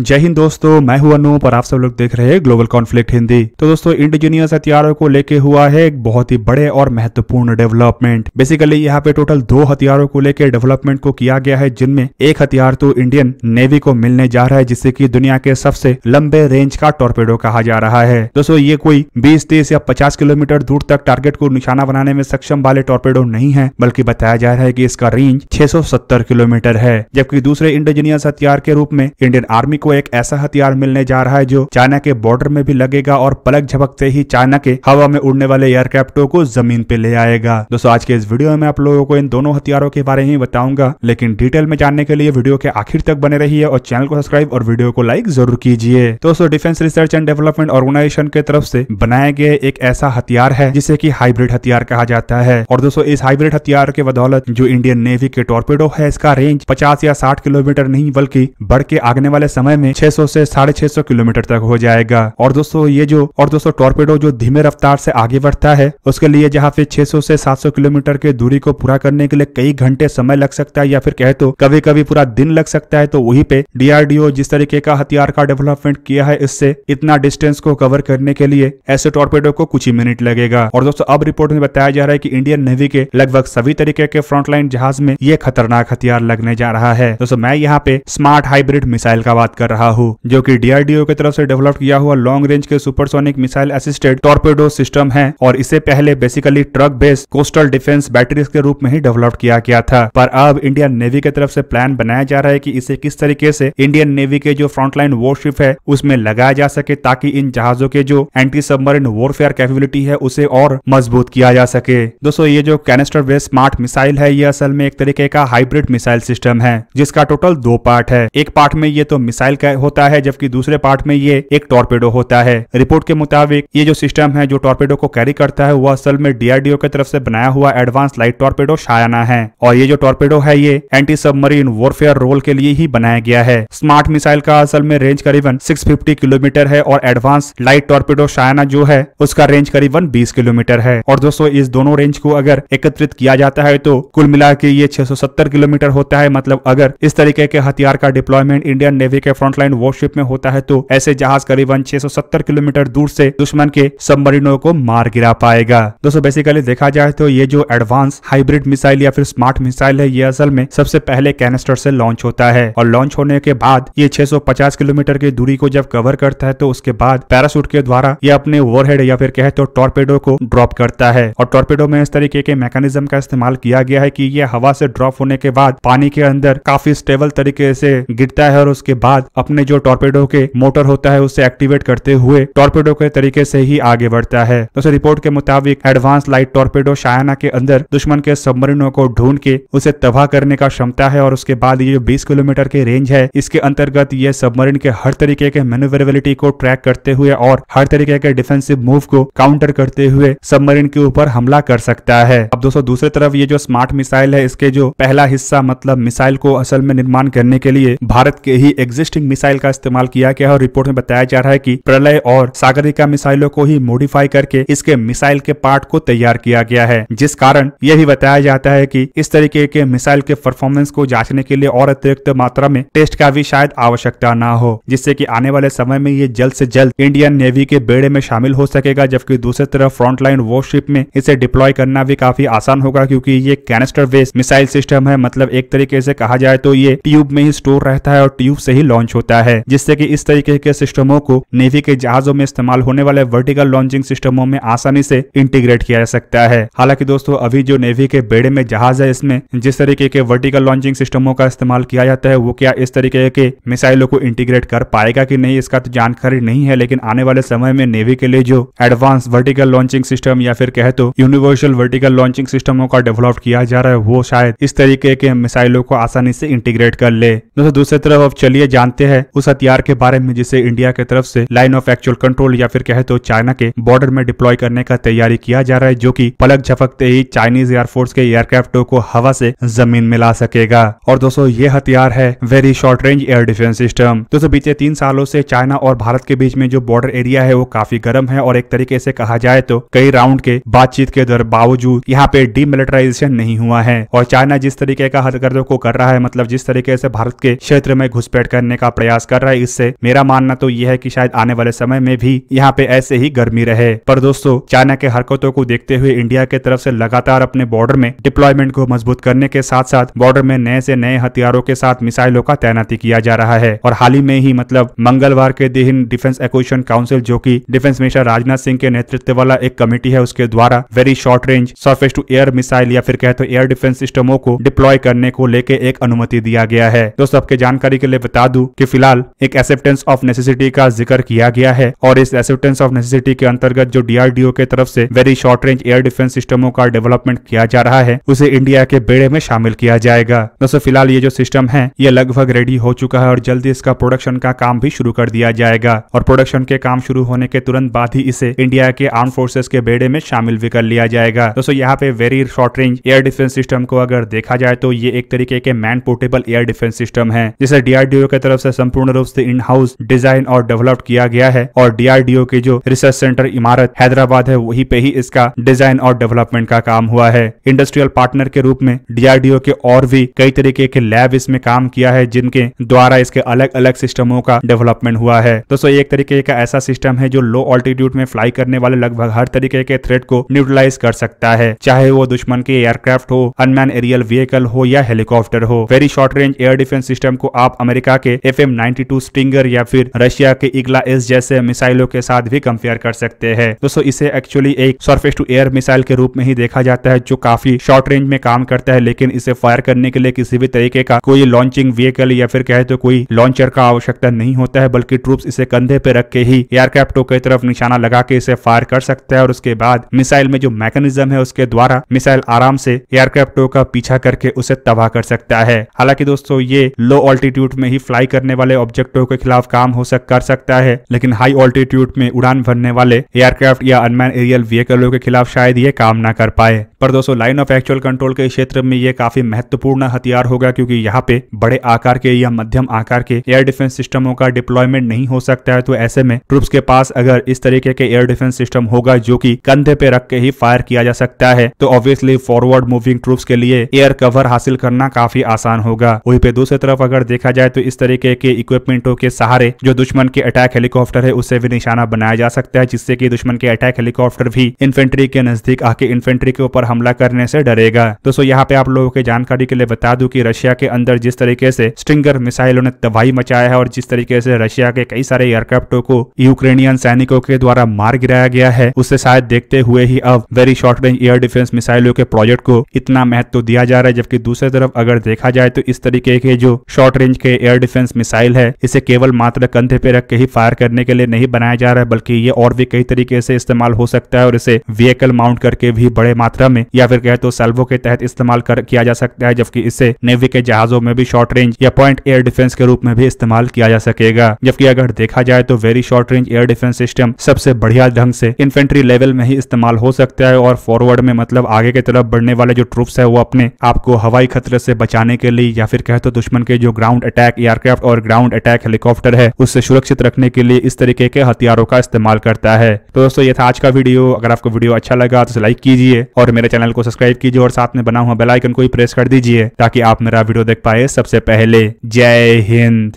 जय हिंद दोस्तों मैं हूं अनु पर आप सब लोग देख रहे हैं ग्लोबल कॉन्फ्लिक्ट हिंदी तो दोस्तों इंडिजीनियस हथियारों को लेके हुआ है एक बहुत ही बड़े और महत्वपूर्ण डेवलपमेंट बेसिकली यहाँ पे टोटल दो हथियारों को लेके डेवलपमेंट को किया गया है जिनमें एक हथियार तो इंडियन नेवी को मिलने जा रहा है जिससे की दुनिया के सबसे लंबे रेंज का टॉर्पेडो कहा जा रहा है दोस्तों ये कोई बीस तीस या पचास किलोमीटर दूर तक टारगेट को निशाना बनाने में सक्षम वाले टॉर्पेडो नहीं है बल्कि बताया जा रहा है की इसका रेंज छह किलोमीटर है जबकि दूसरे इंडिजीनियस हथियार के रूप में इंडियन आर्मी को को एक ऐसा हथियार मिलने जा रहा है जो चाइना के बॉर्डर में भी लगेगा और पलक झपकते ही चाइना के हवा में उड़ने वाले एयरक्राफ्टों को जमीन पे ले आएगा दोस्तों आज के इस वीडियो में आप लोगों को इन दोनों हथियारों के बारे में बताऊंगा लेकिन डिटेल में जानने के लिए वीडियो के आखिर तक बने रही और चैनल को सब्सक्राइब और वीडियो को लाइक जरूर कीजिए दोस्तों defence research and development organisation के तरफ से बनाया गया एक ऐसा हथियार है जिसे की हाइब्रिड हथियार कहा जाता है और दोस्तों इस हाइब्रिड हथियार के बदौलत जो इंडियन नेवी के टॉर्पेडो है इसका रेंज पचास या साठ किलोमीटर नहीं बल्कि बढ़ के आगने वाले समय में 600 से साढ़े छह किलोमीटर तक हो जाएगा और दोस्तों ये जो और दोस्तों टॉर्पेडो जो धीमे रफ्तार से आगे बढ़ता है उसके लिए जहाँ पे 600 से 700 किलोमीटर के दूरी को पूरा करने के लिए कई घंटे समय लग सकता है या फिर कहे तो कभी कभी पूरा दिन लग सकता है तो वही पे डीआरडीओ जिस तरीके का हथियार का डेवलपमेंट किया है इससे इतना डिस्टेंस को कवर करने के लिए ऐसे टॉर्पेडो को कुछ ही मिनट लगेगा और दोस्तों अब रिपोर्ट में बताया जा रहा है की इंडियन नेवी के लगभग सभी तरीके के फ्रंटलाइन जहाज में ये खतरनाक हथियार लगने जा रहा है दोस्तों मैं यहाँ पे स्मार्ट हाइब्रिड मिसाइल का बात कर कर रहा हूँ जो की डीआरडीओ की तरफ से डेवलप किया हुआ लॉन्ग रेंज के supersonic missile assisted torpedo system है और इसे पहले basically truck based coastal defence battery के रूप में ही डेवलप किया गया था पर अब इंडियन नेवी की तरफ से प्लान बनाया जा रहा है कि इसे किस तरीके से इंडियन नेवी के जो फ्रंटलाइन वॉरशिप है उसमें लगाया जा सके ताकि इन जहाजों के जो एंटी सबमरीन वॉरफेयर कैपेबिलिटी है उसे और मजबूत किया जा सके दोस्तों ये जो कैनेस्टर बेस स्मार्ट मिसाइल है ये असल में एक तरीके का हाइब्रिड मिसाइल सिस्टम है जिसका टोटल दो पार्ट है एक पार्ट में ये तो मिसाइल होता है जबकि दूसरे पार्ट में ये एक टॉर्पेडो होता है रिपोर्ट के मुताबिक ये जो सिस्टम है जो टॉर्पेडो को कैरी करता है वो असल में डीआरडीओ की तरफ से बनाया हुआ एडवांस लाइट टॉर्पेडो शायाना है और ये जो टॉर्पेडो है ये एंटी सबमरीन वॉरफेयर रोल के लिए ही बनाया गया है स्मार्ट मिसाइल का असल में रेंज करीबन सिक्स किलोमीटर है और एडवांस लाइट टॉर्पेडो शायाना जो है उसका रेंज करीबन बीस किलोमीटर है और दोस्तों इस दोनों रेंज को अगर एकत्रित किया जाता है तो कुल मिला के ये छह किलोमीटर होता है मतलब अगर इस तरीके के हथियार का डिप्लॉयमेंट इंडियन नेवी के फ्रंटलाइन वॉरशिप में होता है तो ऐसे जहाज करीबन 670 किलोमीटर दूर से दुश्मन के सबमरीनों को मार गिरा पाएगा दोस्तों बेसिकली देखा जाए तो ये जो एडवांस हाइब्रिड मिसाइल या फिर स्मार्ट मिसाइल है ये असल में सबसे पहले कैनेस्टर से लॉन्च होता है और लॉन्च होने के बाद ये 650 किलोमीटर की दूरी को जब कवर करता है तो उसके बाद पैरासूट के द्वारा ये अपने ओवरहेड या फिर कहे तो टॉर्पेडो को ड्रॉप करता है और टॉर्पेडो में इस तरीके के मैकेनिज्म का इस्तेमाल किया गया है कि ये हवा से ड्रॉप होने के बाद पानी के अंदर काफी स्टेबल तरीके से गिरता है और उसके बाद अपने जो टॉर्पेडो के मोटर होता है उसे एक्टिवेट करते हुए टॉर्पेडो के तरीके से ही आगे बढ़ता है दोस्तों रिपोर्ट के मुताबिक एडवांस लाइट टॉर्पेडो शायाना के अंदर दुश्मन के सबमरीनों को ढूंढ के उसे तबाह करने का क्षमता है और उसके बाद ये जो बीस किलोमीटर के रेंज है इसके अंतर्गत ये सबमरीन के हर तरीके के मेनुवेबिलिटी को ट्रैक करते हुए और हर तरीके के डिफेंसिव मूव को काउंटर करते हुए सबमरीन के ऊपर हमला कर सकता है अब दोस्तों दूसरी तरफ ये जो स्मार्ट मिसाइल है इसके जो पहला हिस्सा मतलब मिसाइल को असल में निर्माण करने के लिए भारत के ही एग्जिस्टिंग मिसाइल का इस्तेमाल किया गया है और रिपोर्ट में बताया जा रहा है कि प्रलय और सागरिका मिसाइलों को ही मॉडिफाई करके इसके मिसाइल के पार्ट को तैयार किया गया है जिस कारण यह भी बताया जाता है की इस तरीके के मिसाइल के परफॉर्मेंस को जांचने के लिए और अतिरिक्त मात्रा में टेस्ट का भी शायद आवश्यकता न हो जिससे की आने वाले समय में ये जल्द ऐसी जल्द इंडियन नेवी के बेड़े में शामिल हो सकेगा जबकि दूसरी तरफ लाइन वॉरशिप में इसे डिप्लॉय करना भी काफी आसान होगा क्योंकि ये कैनेस्टर बेस्ड मिसाइल सिस्टम है मतलब एक तरीके से कहा जाए तो ये ट्यूब में ही स्टोर रहता है और ट्यूब से ही लॉन्च लॉन्च होता है जिससे कि इस तरीके के सिस्टमों को नेवी के जहाजों में इस्तेमाल होने वाले वर्टिकल लॉन्चिंग सिस्टमों में आसानी से इंटीग्रेट किया जा सकता है हालांकि दोस्तों अभी जो नेवी के बेड़े में जहाज है इसमें जिस तरीके के वर्टिकल लॉन्चिंग सिस्टमों का इस्तेमाल किया जाता है वो क्या इस तरीके के मिसाइलों को इंटीग्रेट कर पाएगा की नहीं इसका तो जानकारी नहीं है लेकिन आने वाले समय में नेवी के लिए जो एडवांस वर्टिकल लॉन्चिंग सिस्टम या फिर कहे तो यूनिवर्सल वर्टिकल लॉन्चिंग सिस्टमों का डेवलप किया जा रहा है वो शायद इस तरीके के मिसाइलों को आसानी से इंटीग्रेट कर ले दोस्तों दूसरी तरफ अब चलिए जानते जानते हैं उस हथियार के बारे में जिसे इंडिया की तरफ से लाइन ऑफ एक्चुअल कंट्रोल या फिर कहे तो चाइना के बॉर्डर में डिप्लॉय करने का तैयारी किया जा रहा है जो की पलक झपकते ही चाइनीज एयरफोर्स के एयरक्राफ्टों को हवा से जमीन में ला सकेगा और दोस्तों ये हथियार है very short range air defence system दोस्तों बीते तीन सालों से चाइना और भारत के बीच में जो बॉर्डर एरिया है वो काफी गर्म है और एक तरीके से कहा जाए तो कई राउंड के बातचीत के बावजूद यहाँ पे डिमिलिटराइजेशन नहीं हुआ है और चाइना जिस तरीके का हथकर्दों को कर रहा है मतलब जिस तरीके से भारत के क्षेत्र में घुसपैठ करने का का प्रयास कर रहा है इससे मेरा मानना तो यह है की शायद आने वाले समय में भी यहाँ पे ऐसे ही गर्मी रहे पर दोस्तों चाइना के हरकतों को देखते हुए इंडिया के तरफ से लगातार अपने बॉर्डर में डिप्लॉयमेंट को मजबूत करने के साथ साथ बॉर्डर में नए से नए हथियारों के साथ मिसाइलों का तैनाती किया जा रहा है और हाल ही में ही मतलब मंगलवार के दिन डिफेंस एक्विशन काउंसिल जो की डिफेंस मिनिस्टर राजनाथ सिंह के नेतृत्व वाला एक कमेटी है उसके द्वारा very short range surface to air missile या फिर कहते तो एयर डिफेंस सिस्टमों को डिप्लॉय करने को लेके एक अनुमति दिया गया है दोस्तों आपके जानकारी के लिए बता दू कि फिलहाल एक एक्सेप्टेंस ऑफ नेसेसिटी का जिक्र किया गया है और इस एक्सेप्टेंस ऑफ नेसेसिटी के अंतर्गत जो डीआरडीओ के तरफ से very short range air defence सिस्टमों का डेवलपमेंट किया जा रहा है उसे इंडिया के बेड़े में शामिल किया जाएगा दोस्तों फिलहाल ये जो सिस्टम है ये लगभग रेडी हो चुका है और जल्दी इसका प्रोडक्शन का काम भी शुरू कर दिया जाएगा और प्रोडक्शन के काम शुरू होने के तुरंत बाद ही इसे इंडिया के आर्म फोर्सेस के बेड़े में शामिल भी कर लिया जाएगा दोस्तों यहाँ पे very short range air defence system को अगर देखा जाए तो ये एक तरीके के man portable air defence system है जिसे डीआरडीओ की तरफ से से संपूर्ण रूप से इन हाउस डिजाइन और डेवलप किया गया है और डीआरडीओ के जो रिसर्च सेंटर इमारत हैदराबाद है वही पे ही इसका डिजाइन और डेवलपमेंट का काम हुआ है इंडस्ट्रियल पार्टनर के रूप में डीआरडीओ के और भी कई तरीके के लैब इसमें काम किया है जिनके द्वारा इसके अलग अलग सिस्टमों का डेवलपमेंट हुआ है दोस्तों एक तरीके का ऐसा सिस्टम है जो लो ऑल्टीट्यूड में फ्लाई करने वाले लगभग हर तरीके के थ्रेट को न्यूट्रलाइज कर सकता है चाहे वो दुश्मन के एयरक्राफ्ट हो अनमैन एरियल व्हीकल हो या हेलीकॉप्टर हो very short range air defence system को आप अमेरिका के एफ एफ एम स्टिंगर या फिर रशिया के इगला एस जैसे मिसाइलों के साथ भी कंपेयर कर सकते हैं दोस्तों इसे एक्चुअली एक सरफेस टू एयर मिसाइल के रूप में ही देखा जाता है जो काफी शॉर्ट रेंज में काम करता है लेकिन इसे फायर करने के लिए किसी भी तरीके का कोई लॉन्चिंग व्हीकल या फिर कहे तो कोई लॉन्चर का आवश्यकता नहीं होता है बल्कि ट्रूप इसे कंधे पे रख के ही एयरक्राफ्टों की तरफ निशाना लगा के इसे फायर कर सकते हैं और उसके बाद मिसाइल में जो मैकेनिज्म है उसके द्वारा मिसाइल आराम से एयरक्राफ्टों का पीछा करके उसे तबाह कर सकता है हालांकि दोस्तों ये लो ऑल्टीट्यूड में ही फ्लाई करने करने वाले ऑब्जेक्टों के खिलाफ काम हो सक कर सकता है लेकिन हाई ऑल्टीट्यूड में उड़ान भरने वाले एयरक्राफ्ट या अनमैन एरियल व्हीकलों के खिलाफ शायद ये काम ना कर पाए पर दोस्तों लाइन ऑफ एक्चुअल कंट्रोल के क्षेत्र में ये काफी महत्वपूर्ण हथियार होगा क्योंकि यहाँ पे बड़े आकार के या मध्यम आकार के एयर डिफेंस सिस्टमों का डिप्लॉयमेंट नहीं हो सकता है तो ऐसे में ट्रुप्स के पास अगर इस तरीके के एयर डिफेंस सिस्टम होगा जो कि कंधे पे रख के ही फायर किया जा सकता है तो ऑब्वियसली फॉरवर्ड मूविंग ट्रुप्स के लिए एयर कवर हासिल करना काफी आसान होगा वहीं पे दूसरी तरफ अगर देखा जाए तो इस तरीके के इक्विपमेंटों के सहारे जो दुश्मन के अटैक हेलीकॉप्टर है उसे भी निशाना बनाया जा सकता है जिससे कि दुश्मन के अटैक हेलीकॉप्टर भी इन्फेंट्री के नजदीक आके इन्फेंट्री के ऊपर हमला करने से डरेगा दोस्तों यहाँ पे आप लोगों के जानकारी के लिए बता दू की रशिया के अंदर जिस तरीके से स्ट्रिंगर मिसाइलों ने तबाही मचाया है और जिस तरीके से रशिया के कई सारे एयरक्राफ्टों को यूक्रेनियन सैनिकों के द्वारा मार गिराया गया है उससे शायद देखते हुए ही अब very short range air defence मिसाइलों के प्रोजेक्ट को इतना महत्व दिया जा रहा है जबकि दूसरी तरफ अगर देखा जाए तो इस तरीके के जो शॉर्ट रेंज के एयर डिफेंस मिसाइल है इसे केवल मात्र कंधे पे रख के ही फायर करने के लिए नहीं बनाया जा रहा है बल्कि ये और भी कई तरीके से इस्तेमाल हो सकता है और इसे व्हीकल माउंट करके भी बड़े मात्रा में या फिर कहे तो सेल्वो के तहत इस्तेमाल कर किया जा सकता है जबकि इसे नेवी के जहाजों में भी शॉर्ट रेंज या पॉइंट एयर डिफेंस के रूप में भी इस्तेमाल किया जा सकेगा जबकि अगर देखा जाए तो very short range air defence system सबसे बढ़िया ढंग से इन्फेंट्री लेवल में ही इस्तेमाल हो सकता है और फॉरवर्ड में मतलब आगे की तरफ बढ़ने वाले जो ट्रूप्स है वो अपने आपको हवाई खतरे से बचाने के लिए या फिर कहे तो दुश्मन के जो ग्राउंड अटैक एयरक्राफ्ट और ग्राउंड अटैक हेलीकॉप्टर है उससे सुरक्षित रखने के लिए इस तरीके के हथियारों का इस्तेमाल करता है तो दोस्तों ये था आज का वीडियो अगर आपको वीडियो अच्छा लगा तो लाइक कीजिए और मेरे चैनल को सब्सक्राइब कीजिए और साथ में बना हुआ बेलाइकन को भी प्रेस कर दीजिए ताकि आप मेरा वीडियो देख पाए सबसे पहले जय हिंद